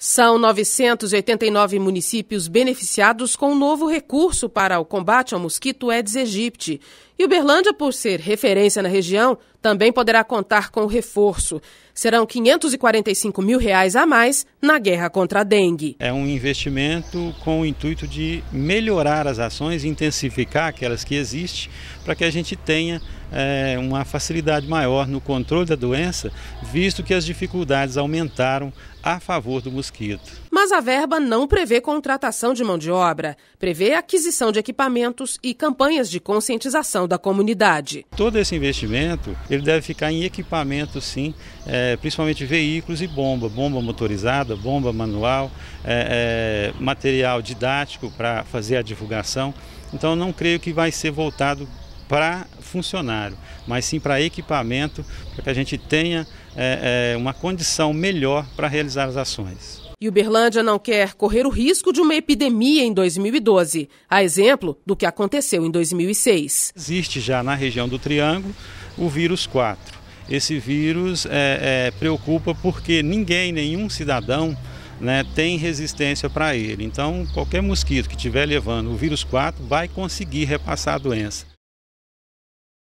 São 989 municípios beneficiados com o um novo recurso para o combate ao mosquito Aedes aegypti, e Uberlândia, por ser referência na região, também poderá contar com reforço. Serão 545 mil reais a mais na guerra contra a dengue. É um investimento com o intuito de melhorar as ações, intensificar aquelas que existem, para que a gente tenha é, uma facilidade maior no controle da doença, visto que as dificuldades aumentaram a favor do mosquito. Mas a verba não prevê contratação de mão de obra, prevê aquisição de equipamentos e campanhas de conscientização da comunidade. Todo esse investimento ele deve ficar em equipamentos, sim, é, principalmente veículos e bomba, bomba motorizada, bomba manual, é, é, material didático para fazer a divulgação. Então, não creio que vai ser voltado para funcionário, mas sim para equipamento, para que a gente tenha é, é, uma condição melhor para realizar as ações. E Uberlândia não quer correr o risco de uma epidemia em 2012, a exemplo do que aconteceu em 2006. Existe já na região do Triângulo o vírus 4. Esse vírus é, é, preocupa porque ninguém, nenhum cidadão, né, tem resistência para ele. Então, qualquer mosquito que estiver levando o vírus 4 vai conseguir repassar a doença.